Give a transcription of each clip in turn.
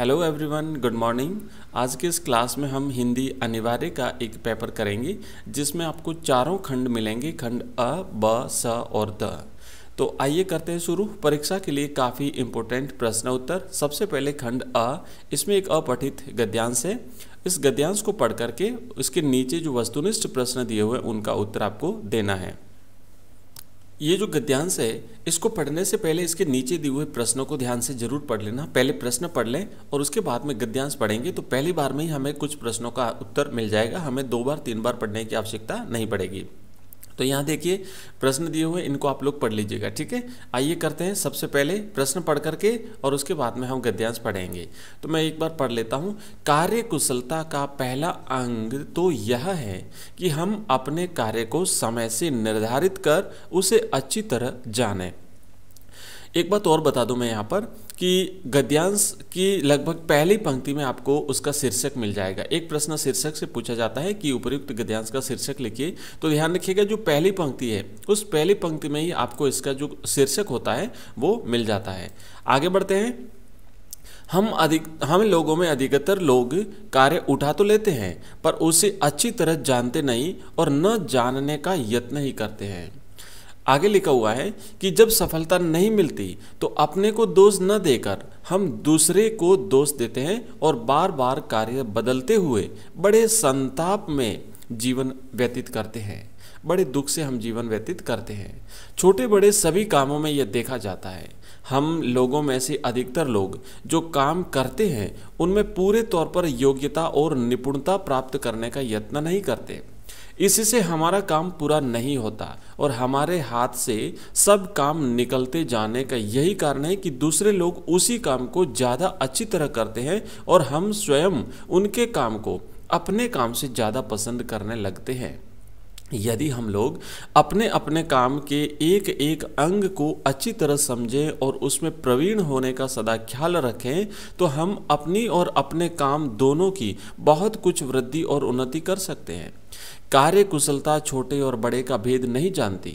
hello everyone good morning आज के इस क्लास में हम हिंदी अनिवार्य का एक पेपर करेंगे जिसमें आपको चारों खंड मिलेंगे खंड अ ब स और द तो आइए करते हैं शुरू परीक्षा के लिए काफ़ी इम्पोर्टेंट प्रश्न उत्तर सबसे पहले खंड अ इसमें एक अपठित गद्यांश है इस गद्यांश को पढ़ करके उसके नीचे जो वस्तुनिष्ठ प्रश्न दिए हुए उनका उत्तर आपको देना है ये जो गद्यांश है इसको पढ़ने से पहले इसके नीचे दिए हुए प्रश्नों को ध्यान से जरूर पढ़ लेना पहले प्रश्न पढ़ लें और उसके बाद में गद्यांश पढ़ेंगे तो पहली बार में ही हमें कुछ प्रश्नों का उत्तर मिल जाएगा हमें दो बार तीन बार पढ़ने की आवश्यकता नहीं पड़ेगी तो यहाँ देखिए प्रश्न दिए हुए इनको आप लोग पढ़ लीजिएगा ठीक है आइए करते हैं सबसे पहले प्रश्न पढ़ करके और उसके बाद में हम गद्यांश पढ़ेंगे तो मैं एक बार पढ़ लेता हूँ कार्य कुशलता का पहला अंग तो यह है कि हम अपने कार्य को समय से निर्धारित कर उसे अच्छी तरह जाने एक बात और बता दूं मैं यहाँ पर कि गद्यांश की लगभग पहली पंक्ति में आपको उसका शीर्षक मिल जाएगा एक प्रश्न शीर्षक से पूछा जाता है कि उपयुक्त गद्यांश का शीर्षक लिखिए तो ध्यान रखिएगा जो पहली पंक्ति है उस पहली पंक्ति में ही आपको इसका जो शीर्षक होता है वो मिल जाता है आगे बढ़ते हैं हम अधिक हम लोगों में अधिकतर लोग कार्य उठा तो लेते हैं पर उसे अच्छी तरह जानते नहीं और न जानने का यत्न ही करते हैं आगे लिखा हुआ है कि जब सफलता नहीं मिलती तो अपने को दोष न देकर हम दूसरे को दोष देते हैं और बार बार कार्य बदलते हुए बड़े संताप में जीवन व्यतीत करते हैं बड़े दुख से हम जीवन व्यतीत करते हैं छोटे बड़े सभी कामों में यह देखा जाता है हम लोगों में से अधिकतर लोग जो काम करते हैं उनमें पूरे तौर पर योग्यता और निपुणता प्राप्त करने का यत्न नहीं करते इससे हमारा काम पूरा नहीं होता और हमारे हाथ से सब काम निकलते जाने का यही कारण है कि दूसरे लोग उसी काम को ज़्यादा अच्छी तरह करते हैं और हम स्वयं उनके काम को अपने काम से ज़्यादा पसंद करने लगते हैं यदि हम लोग अपने अपने काम के एक एक अंग को अच्छी तरह समझें और उसमें प्रवीण होने का सदा ख्याल रखें तो हम अपनी और अपने काम दोनों की बहुत कुछ वृद्धि और उन्नति कर सकते हैं कार्य कुशलता छोटे और बड़े का भेद नहीं जानती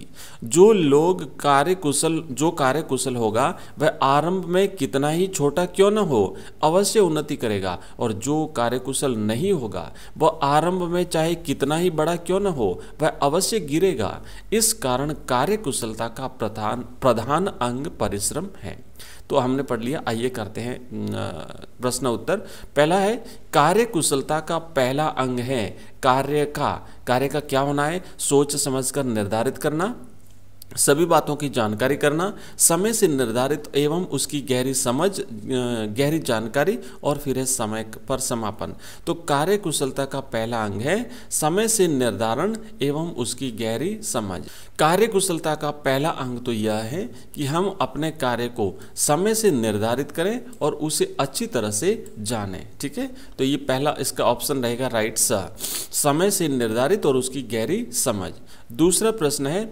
जो लोग कार्य कुशल जो कार्य कुशल होगा वह आरंभ में कितना ही छोटा क्यों न हो अवश्य उन्नति करेगा और जो कार्य कुशल नहीं होगा वह आरंभ में चाहे कितना ही बड़ा क्यों न हो वह अवश्य गिरेगा इस कारण कार्य कुशलता का प्रधान प्रधान अंग परिश्रम है तो हमने पढ़ लिया आइए करते हैं प्रश्न उत्तर पहला है कार्य कुशलता का पहला अंग है कार्य का कार्य का क्या होना है सोच समझकर निर्धारित करना सभी बातों की जानकारी करना समय से निर्धारित एवं उसकी गहरी समझ गहरी जानकारी और फिर है समय पर समापन तो कार्य कुशलता का पहला अंग है समय से निर्धारण एवं उसकी गहरी समझ कार्य कुशलता का पहला अंग तो यह है कि हम अपने कार्य को समय से निर्धारित करें और उसे अच्छी तरह से जानें ठीक है तो ये पहला इसका ऑप्शन रहेगा राइट स समय से निर्धारित और उसकी गहरी समझ दूसरा प्रश्न है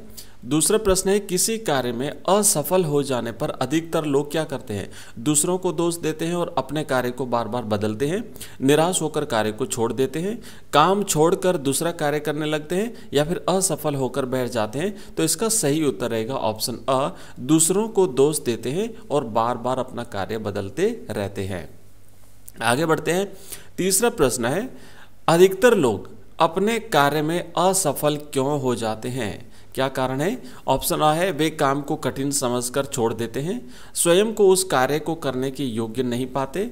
दूसरा प्रश्न है किसी कार्य में असफल हो जाने पर अधिकतर लोग क्या करते हैं दूसरों को दोष देते हैं और अपने कार्य को बार बार बदलते हैं निराश होकर कार्य को छोड़ देते हैं काम छोड़कर दूसरा कार्य करने लगते हैं या फिर असफल होकर बैठ जाते हैं तो इसका सही उत्तर रहेगा ऑप्शन अ दूसरों को दोष देते हैं और बार बार अपना कार्य बदलते रहते हैं आगे बढ़ते हैं तीसरा प्रश्न है अधिकतर लोग अपने कार्य में असफल क्यों हो जाते हैं क्या कारण है ऑप्शन आ है वे काम को कठिन समझकर छोड़ देते हैं स्वयं को उस कार्य को करने के योग्य नहीं पाते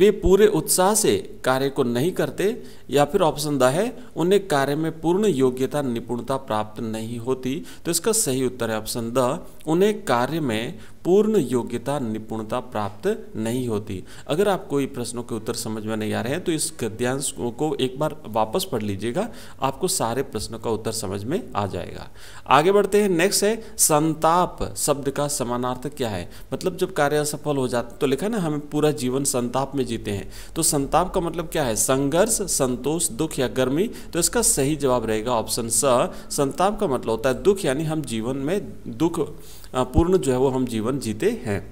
वे पूरे उत्साह से कार्य को नहीं करते या फिर ऑप्शन द है उन्हें कार्य में पूर्ण योग्यता निपुणता प्राप्त नहीं होती तो इसका सही उत्तर है ऑप्शन द उन्हें कार्य में पूर्ण योग्यता निपुणता प्राप्त नहीं होती अगर आप कोई प्रश्नों के उत्तर समझ में नहीं आ रहे हैं तो इस गद्यांश को एक बार वापस पढ़ लीजिएगा आपको सारे प्रश्नों का उत्तर समझ में आ जाएगा आगे बढ़ते हैं नेक्स्ट है संताप शब्द का समानार्थ क्या है मतलब जब कार्य असफल हो जाता तो लिखा ना हमें पूरा जीवन संताप में में जीते हैं तो संताप का मतलब क्या है संघर्ष संतोष दुख या गर्मी तो इसका सही जवाब रहेगा ऑप्शन स संताप का मतलब होता है दुख यानी हम जीवन में दुख पूर्ण जो है वो हम जीवन जीते हैं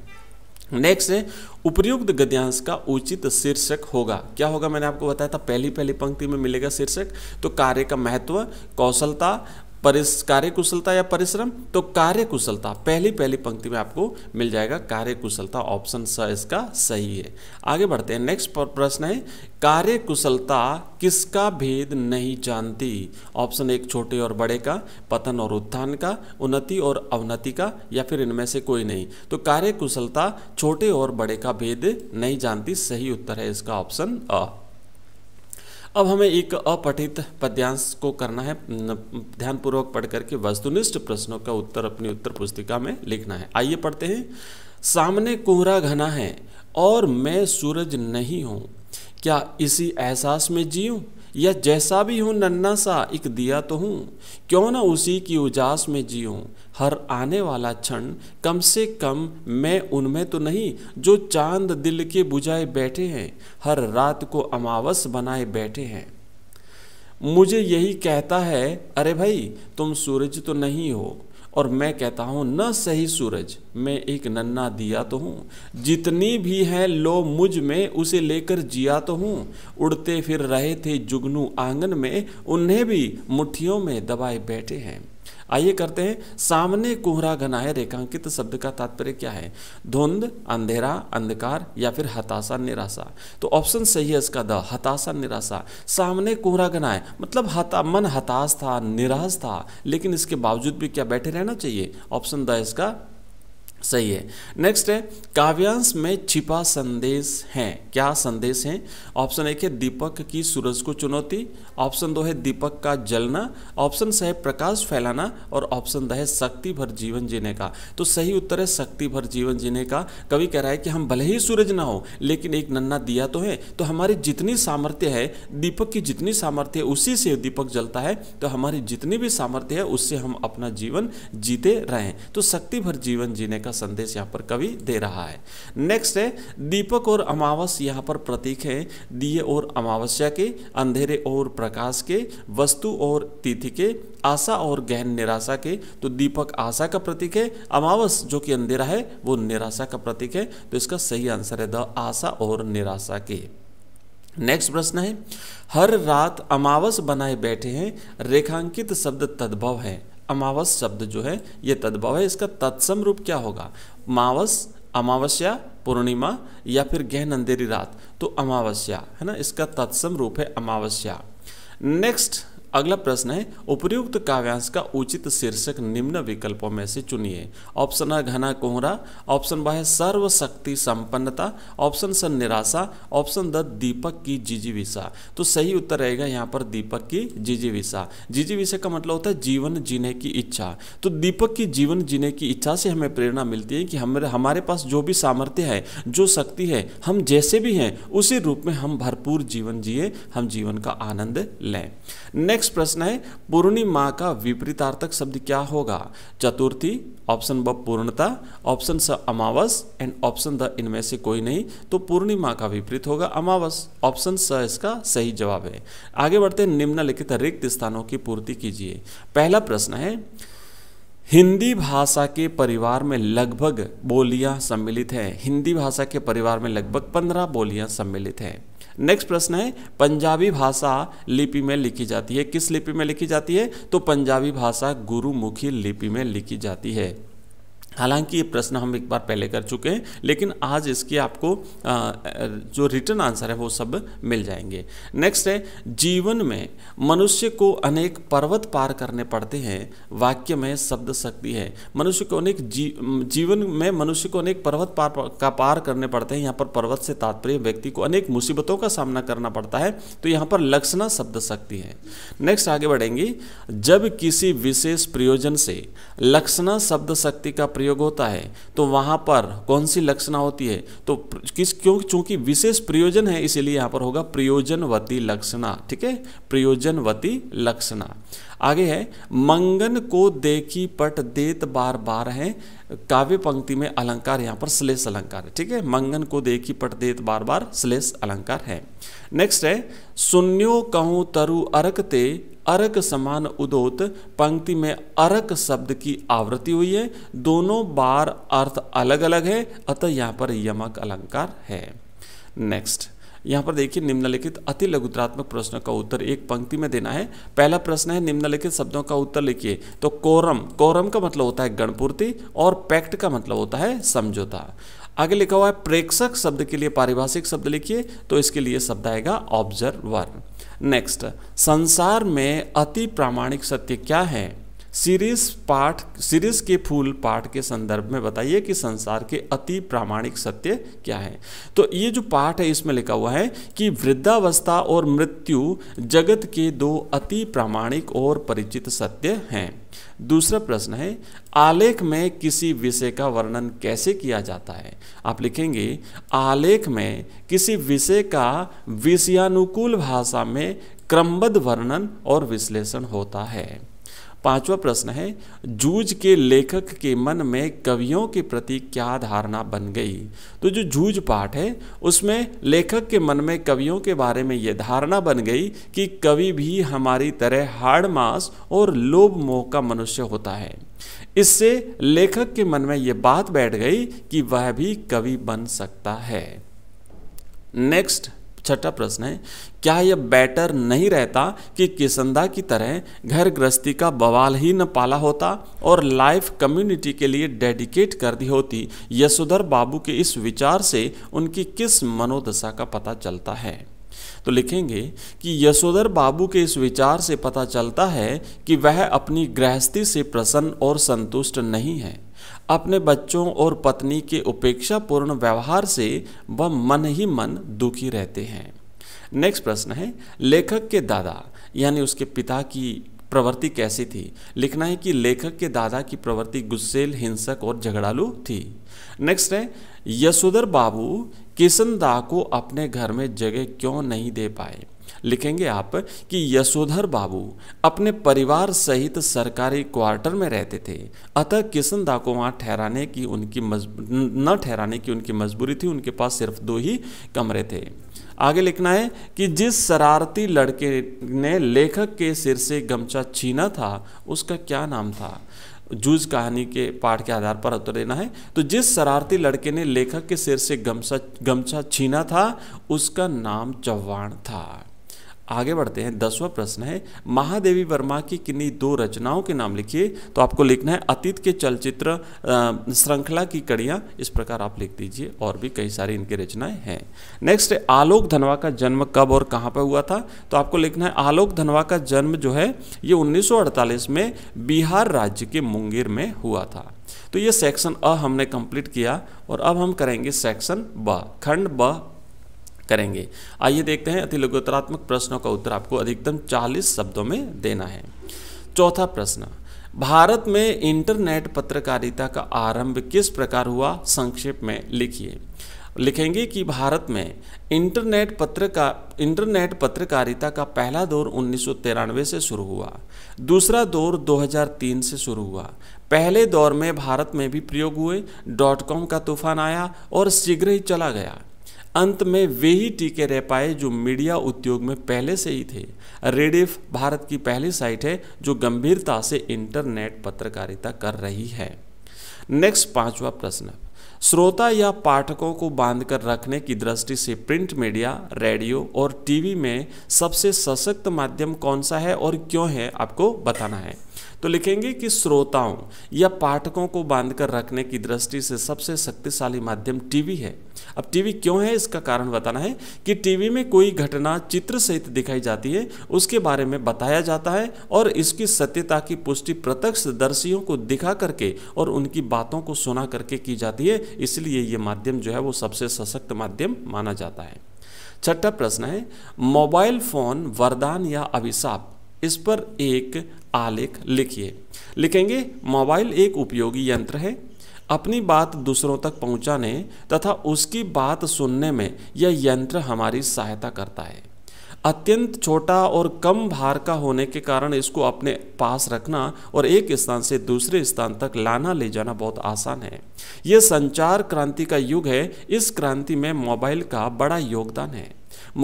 नेक्स्ट है उपयुक्त गद्यांश का उचित शीर्षक होगा क्या होगा मैंने आपको बताया था पहली पहली पंक्ति में मिलेगा शीर्षक तो कार्य का महत्व कौशलता परिस कुशलता या परिश्रम तो कार्य कुशलता पहली पहली पंक्ति में आपको मिल जाएगा कार्य कुशलता ऑप्शन स इसका सही है आगे बढ़ते हैं नेक्स्ट प्रश्न है कार्य कुशलता किसका भेद नहीं जानती ऑप्शन एक छोटे और बड़े का पतन और उत्थान का उन्नति और अवनति का या फिर इनमें से कोई नहीं तो कार्य कुशलता छोटे और बड़े का भेद नहीं जानती सही उत्तर है इसका ऑप्शन अ अब हमें एक अपठित पद्यांश को करना है ध्यानपूर्वक पढ़ करके वस्तुनिष्ठ प्रश्नों का उत्तर अपनी उत्तर पुस्तिका में लिखना है आइए पढ़ते हैं सामने कोहरा घना है और मैं सूरज नहीं हूँ क्या इसी एहसास में जीऊँ या जैसा भी हूँ नन्ना सा एक दिया तो हूँ क्यों ना उसी की उजास में जीऊँ हर आने वाला क्षण कम से कम मैं उनमें तो नहीं जो चांद दिल के बुझाए बैठे हैं हर रात को अमावस बनाए बैठे हैं मुझे यही कहता है अरे भाई तुम सूरज तो नहीं हो और मैं कहता हूँ न सही सूरज मैं एक नन्ना दिया तो हूँ जितनी भी है लो मुझ में उसे लेकर जिया तो हूँ उड़ते फिर रहे थे जुगनू आंगन में उन्हें भी मुठ्ठियों में दबाए बैठे हैं आइए करते हैं सामने कोहरा घना है रेखांकित शब्द का तात्पर्य क्या है धुंध अंधेरा अंधकार या फिर हताशा निराशा तो ऑप्शन सही है इसका द हताशा निराशा सामने कोहरा घना है मतलब हता मन हताश था निराश था लेकिन इसके बावजूद भी क्या बैठे रहना चाहिए ऑप्शन द इसका सही है नेक्स्ट है काव्यांश में छिपा संदेश है क्या संदेश है ऑप्शन एक है दीपक की सूरज को चुनौती ऑप्शन दो है दीपक का जलना ऑप्शन स है प्रकाश फैलाना और ऑप्शन द है शक्ति भर जीवन जीने का तो सही उत्तर है शक्ति भर जीवन जीने का कवि कह रहा है कि हम भले ही सूरज ना हो लेकिन एक नन्ना दिया तो है तो हमारी जितनी सामर्थ्य है दीपक की जितनी सामर्थ्य है उसी से दीपक जलता है तो हमारी जितनी भी सामर्थ्य है उससे हम अपना जीवन जीते रहें तो शक्ति भर जीवन जीने का का संदेश यहाँ पर कवि दे रहा है नेक्स्ट है दीपक और अमावस यहाँ पर प्रतीक है दिए और अमावस्या के अंधेरे और प्रकाश के वस्तु और तिथि के आशा और गहन निराशा के तो दीपक आशा का प्रतीक है अमावस जो कि अंधेरा है वो निराशा का प्रतीक है तो इसका सही आंसर है द आशा और निराशा के नेक्स्ट प्रश्न है हर रात अमावस बनाए बैठे हैं रेखांकित शब्द तद्भव हैं अमावस शब्द जो है ये तद्भव है इसका तत्सम रूप क्या होगा मावस अमावस्या पूर्णिमा या फिर गहन अंधेरी रात तो अमावस्या है ना इसका तत्सम रूप है अमावस्या नेक्स्ट अगला प्रश्न है उपयुक्त काव्यांश का उचित शीर्षक निम्न विकल्पों में से चुनिए ऑप्शन है घना कोहरा ऑप्शन बा है सर्वशक्ति संपन्नता ऑप्शन स निराशा ऑप्शन द दीपक की जिजीविषा तो सही उत्तर रहेगा यहाँ पर दीपक की जिजीविषा जिजीविषा का मतलब होता है जीवन जीने की इच्छा तो दीपक की जीवन जीने की इच्छा से हमें प्रेरणा मिलती है कि हमारे हमारे पास जो भी सामर्थ्य है जो शक्ति है हम जैसे भी हैं उसी रूप में हम भरपूर जीवन जिए हम जीवन का आनंद लें नेक्स्ट नेक्स्ट प्रश्न है पूर्णिमा का विपरीतार्थक शब्द क्या होगा चतुर्थी ऑप्शन ब पूर्णता ऑप्शन स अमावस एंड ऑप्शन द इनमें से कोई नहीं तो पूर्णिमा का विपरीत होगा अमावस ऑप्शन स इसका सही जवाब है आगे बढ़ते निम्नलिखित रिक्त स्थानों की पूर्ति कीजिए पहला प्रश्न है हिंदी भाषा के परिवार में लगभग बोलियां सम्मिलित हैं हिंदी भाषा के परिवार में लगभग पंद्रह बोलियां सम्मिलित हैं नेक्स्ट प्रश्न है पंजाबी भाषा लिपि में लिखी जाती है किस लिपि में लिखी जाती है तो पंजाबी भाषा गुरुमुखी लिपि में लिखी जाती है हालांकि ये प्रश्न हम एक बार पहले कर चुके हैं लेकिन आज इसकी आपको जो रिटर्न आंसर है वो सब मिल जाएंगे नेक्स्ट है जीवन में मनुष्य को अनेक पर्वत पार करने पड़ते हैं वाक्य में शब्द शक्ति है मनुष्य को अनेक जी, जीवन में मनुष्य को अनेक पर्वत पार का पार करने पड़ते हैं यहाँ पर पर्वत से तात्पर्य व्यक्ति को अनेक मुसीबतों का सामना करना पड़ता है तो यहाँ पर लक्षणा शब्द शक्ति है नेक्स्ट आगे बढ़ेंगे जब किसी विशेष प्रयोजन से लक्षणा शब्द शक्ति का प्रयोग होता है तो वहाँ पर कौन सी लक्षणा होती है तो किस क्यों चूंकि विशेष प्रयोजन है इसीलिए यहाँ पर होगा प्रयोजनवती लक्षणा ठीक है प्रयोजनवती लक्षणा आगे है मंगन को देखी पट देत बार बार है काव्य पंक्ति में अलंकार यहाँ पर श्लेष अलंकार है ठीक है मंगन को देखी पट देत बार बार श्लेष अलंकार है नेक्स्ट है सुन्यो कहूँ तरु अरकते अरक समान उदोत पंक्ति में अरक शब्द की आवृत्ति हुई है दोनों बार अर्थ अलग अलग है अतः यहाँ पर यमक अलंकार है नेक्स्ट यहाँ पर देखिए निम्नलिखित अति लघुतरात्मक प्रश्न का उत्तर एक पंक्ति में देना है पहला प्रश्न है निम्नलिखित शब्दों का उत्तर लिखिए तो कोरम कोरम का मतलब होता है गणपूर्ति और पैक्ट का मतलब होता है समझौता आगे लिखा हुआ है प्रेक्षक शब्द के लिए पारिभाषिक शब्द लिखिए तो इसके लिए शब्द आएगा ऑब्जर्वर नेक्स्ट संसार में अति प्रामाणिक सत्य क्या है सीरीज पाठ सीरीज के फूल पाठ के संदर्भ में बताइए कि संसार के अति प्रामाणिक सत्य क्या है तो ये जो पाठ है इसमें लिखा हुआ है कि वृद्धावस्था और मृत्यु जगत के दो अति प्रामाणिक और परिचित सत्य हैं दूसरा प्रश्न है आलेख में किसी विषय का वर्णन कैसे किया जाता है आप लिखेंगे आलेख में किसी विषय का विषयानुकूल भाषा में क्रमबद्ध वर्णन और विश्लेषण होता है पांचवा प्रश्न है जूझ के लेखक के मन में कवियों के प्रति क्या धारणा बन गई तो जो जूझ पाठ है उसमें लेखक के मन में कवियों के बारे में यह धारणा बन गई कि कवि भी हमारी तरह हार्ड मास और लोभ मोह का मनुष्य होता है इससे लेखक के मन में यह बात बैठ गई कि वह भी कवि बन सकता है नेक्स्ट छठा प्रश्न है क्या यह बेटर नहीं रहता कि किसंदा की तरह घर गृहस्थी का बवाल ही न पाला होता और लाइफ कम्युनिटी के लिए डेडिकेट कर दी होती यशोधर बाबू के इस विचार से उनकी किस मनोदशा का पता चलता है तो लिखेंगे कि यशोधर बाबू के इस विचार से पता चलता है कि वह अपनी गृहस्थी से प्रसन्न और संतुष्ट नहीं है अपने बच्चों और पत्नी के उपेक्षापूर्ण व्यवहार से वह मन ही मन दुखी रहते हैं नेक्स्ट प्रश्न है लेखक के दादा यानी उसके पिता की प्रवृत्ति कैसी थी लिखना है कि लेखक के दादा की प्रवृत्ति गुस्सेल हिंसक और झगड़ालू थी नेक्स्ट है यशोधर बाबू किशन दा को अपने घर में जगह क्यों नहीं दे पाए लिखेंगे आप कि यशोधर बाबू अपने परिवार सहित सरकारी क्वार्टर में रहते थे अतः किशन दा को वहाँ ठहराने की उनकी न ठहराने की उनकी मजबूरी थी उनके पास सिर्फ दो ही कमरे थे आगे लिखना है कि जिस शरारती लड़के ने लेखक के सिर से गमछा छीना था उसका क्या नाम था जूज कहानी के पाठ के आधार पर उत्तर देना है तो जिस शरारती लड़के ने लेखक के सिर से गमछा गमछा छीना था उसका नाम चौहान था आगे बढ़ते हैं दसवां प्रश्न है महादेवी वर्मा की किन्हीं दो रचनाओं के नाम लिखिए तो आपको लिखना है अतीत के चलचित्र श्रृंखला की कड़ियाँ इस प्रकार आप लिख दीजिए और भी कई सारी इनकी रचनाएं हैं नेक्स्ट आलोक धनवा का जन्म कब और कहाँ पर हुआ था तो आपको लिखना है आलोक धनवा का जन्म जो है ये उन्नीस में बिहार राज्य के मुंगेर में हुआ था तो ये सेक्शन अ हमने कंप्लीट किया और अब हम करेंगे सेक्शन ब खंड ब करेंगे आइए देखते हैं अति लघुतरात्मक प्रश्नों का उत्तर आपको अधिकतम चालीस शब्दों में देना है चौथा प्रश्न भारत में इंटरनेट पत्रकारिता का आरंभ किस प्रकार हुआ संक्षेप में लिखिए लिखेंगे कि भारत में इंटरनेट पत्र का इंटरनेट पत्रकारिता का पहला दौर उन्नीस से शुरू हुआ दूसरा दौर 2003 से शुरू हुआ पहले दौर में भारत में भी प्रयोग हुए डॉट कॉम का तूफान आया और शीघ्र ही चला गया अंत में वे ही टीके रह पाए जो मीडिया उद्योग में पहले से ही थे रेडिफ भारत की पहली साइट है जो गंभीरता से इंटरनेट पत्रकारिता कर रही है नेक्स्ट पांचवा प्रश्न श्रोता या पाठकों को बांधकर रखने की दृष्टि से प्रिंट मीडिया रेडियो और टीवी में सबसे सशक्त माध्यम कौन सा है और क्यों है आपको बताना है तो लिखेंगे कि श्रोताओं या पाठकों को बांधकर रखने की दृष्टि से सबसे शक्तिशाली माध्यम टीवी है अब टीवी क्यों है इसका कारण बताना है कि टीवी में कोई घटना चित्र सहित दिखाई जाती है उसके बारे में बताया जाता है और इसकी सत्यता की पुष्टि प्रत्यक्ष दर्शियों को दिखा करके और उनकी बातों को सुना करके की जाती है इसलिए ये माध्यम जो है वो सबसे सशक्त माध्यम माना जाता है छठा प्रश्न है मोबाइल फोन वरदान या अभिशाप इस पर एक आलेख लिखिए लिखेंगे मोबाइल एक उपयोगी यंत्र है अपनी बात दूसरों तक पहुंचाने तथा उसकी बात सुनने में यह यंत्र हमारी सहायता करता है अत्यंत छोटा और कम भार का होने के कारण इसको अपने पास रखना और एक स्थान से दूसरे स्थान तक लाना ले जाना बहुत आसान है यह संचार क्रांति का युग है इस क्रांति में मोबाइल का बड़ा योगदान है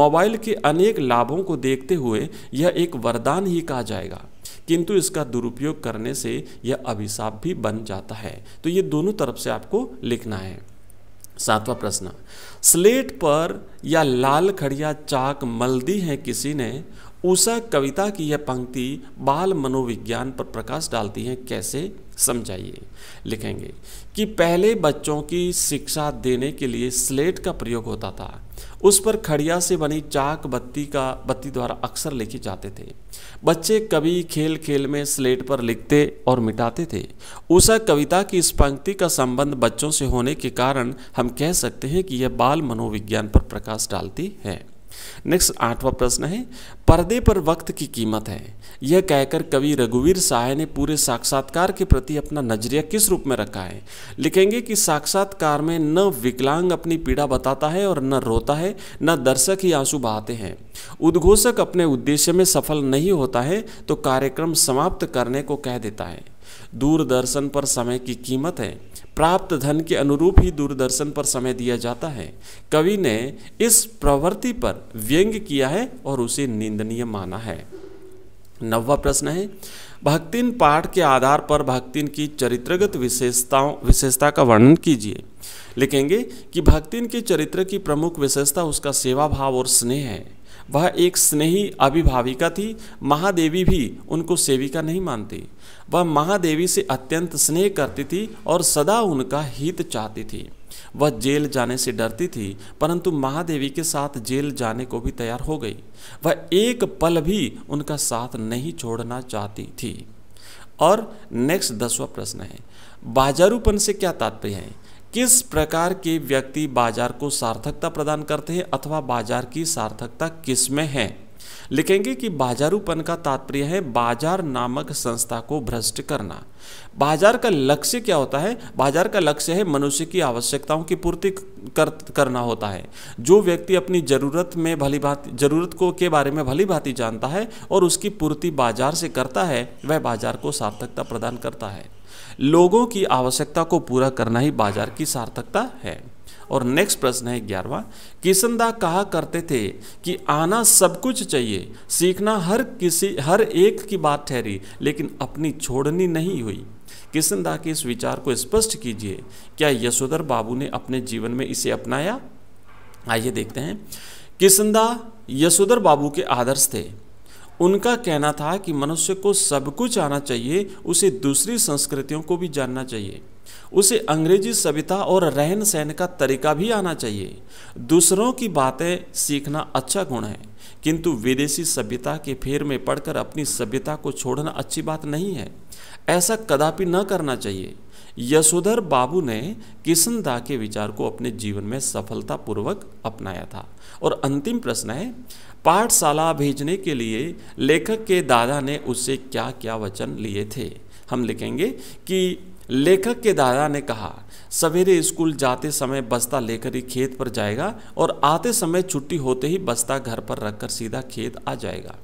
मोबाइल के अनेक लाभों को देखते हुए यह एक वरदान ही कहा जाएगा किंतु इसका दुरुपयोग करने से यह अभिशाप भी बन जाता है तो ये दोनों तरफ से आपको लिखना है सातवां प्रश्न स्लेट पर या लाल खड़िया चाक मल दी है किसी ने उषा कविता की यह पंक्ति बाल मनोविज्ञान पर प्रकाश डालती है कैसे समझाइए लिखेंगे कि पहले बच्चों की शिक्षा देने के लिए स्लेट का प्रयोग होता था उस पर खड़िया से बनी चाक बत्ती का बत्ती द्वारा अक्सर लिखे जाते थे बच्चे कभी खेल खेल में स्लेट पर लिखते और मिटाते थे उषा कविता की इस पंक्ति का संबंध बच्चों से होने के कारण हम कह सकते हैं कि यह बाल मनोविज्ञान पर प्रकाश डालती है नेक्स्ट आठवां प्रश्न है पर्दे पर वक्त की कीमत है यह कहकर कवि रघुवीर साय ने पूरे साक्षात्कार के प्रति अपना नजरिया किस रूप में रखा है लिखेंगे कि साक्षात्कार में न विकलांग अपनी पीड़ा बताता है और न रोता है न दर्शक ही आंसू बहाते हैं उद्घोषक अपने उद्देश्य में सफल नहीं होता है तो कार्यक्रम समाप्त करने को कह देता है दूरदर्शन पर समय की कीमत है प्राप्त धन के अनुरूप ही दूरदर्शन पर समय दिया जाता है कवि ने इस प्रवृत्ति पर व्यंग किया है और उसे निंदनीय माना है नववा प्रश्न है भक्तिन पाठ के आधार पर भक्तिन की चरित्रगत विशेषताओं विशेषता का वर्णन कीजिए लिखेंगे कि भक्तिन के चरित्र की प्रमुख विशेषता उसका सेवा भाव और स्नेह है वह एक स्नेही अभिभाविका थी महादेवी भी उनको सेविका नहीं मानती वह महादेवी से अत्यंत स्नेह करती थी और सदा उनका हित चाहती थी वह जेल जाने से डरती थी परंतु महादेवी के साथ जेल जाने को भी तैयार हो गई वह एक पल भी उनका साथ नहीं छोड़ना चाहती थी और नेक्स्ट दसवा प्रश्न है बाजारूपन से क्या तात्पर्य है किस प्रकार के व्यक्ति बाजार को सार्थकता प्रदान करते हैं अथवा बाजार की सार्थकता किस में है लिखेंगे कि बाजारूपन का तात्पर्य है बाजार नामक संस्था को भ्रष्ट करना बाजार का लक्ष्य क्या होता है बाजार का लक्ष्य है मनुष्य की आवश्यकताओं की पूर्ति कर करना होता है जो व्यक्ति अपनी ज़रूरत में भली भांति ज़रूरत को के बारे में भली भांति जानता है और उसकी पूर्ति बाजार से करता है वह बाजार को सार्थकता प्रदान करता है लोगों की आवश्यकता को पूरा करना ही बाजार की सार्थकता है और नेक्स्ट प्रश्न है ग्यारहवा किशनदा कहा करते थे कि आना सब कुछ चाहिए सीखना हर किसी हर एक की बात ठहरी लेकिन अपनी छोड़नी नहीं हुई किशनदा के इस विचार को स्पष्ट कीजिए क्या यशोधर बाबू ने अपने जीवन में इसे अपनाया आइए देखते हैं किशनदा यशोधर बाबू के आदर्श थे उनका कहना था कि मनुष्य को सब कुछ आना चाहिए उसे दूसरी संस्कृतियों को भी जानना चाहिए उसे अंग्रेजी सभ्यता और रहन सहन का तरीका भी आना चाहिए दूसरों की बातें सीखना अच्छा गुण है किंतु विदेशी सभ्यता के फेर में पड़कर अपनी सभ्यता को छोड़ना अच्छी बात नहीं है ऐसा कदापि न करना चाहिए यशोधर बाबू ने किशन दा के विचार को अपने जीवन में सफलतापूर्वक अपनाया था और अंतिम प्रश्न है पाठशाला भेजने के लिए लेखक के दादा ने उससे क्या क्या वचन लिए थे हम लिखेंगे कि लेखक के दादा ने कहा सवेरे स्कूल जाते समय बस्ता लेकर ही खेत पर जाएगा और आते समय छुट्टी होते ही बस्ता घर पर रखकर सीधा खेत आ जाएगा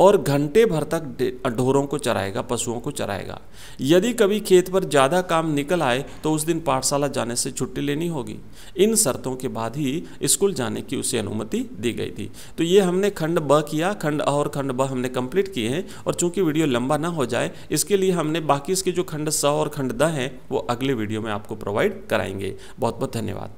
और घंटे भर तक ढोरों को चराएगा पशुओं को चराएगा यदि कभी खेत पर ज़्यादा काम निकल आए तो उस दिन पाठशाला जाने से छुट्टी लेनी होगी इन शर्तों के बाद ही स्कूल जाने की उसे अनुमति दी गई थी तो ये हमने खंड ब किया खंड अ और खंड ब हमने कंप्लीट किए हैं और चूंकि वीडियो लंबा ना हो जाए इसके लिए हमने बाकी इसके जो खंड स और खंड द हैं वो अगले वीडियो में आपको प्रोवाइड कराएंगे बहुत बहुत धन्यवाद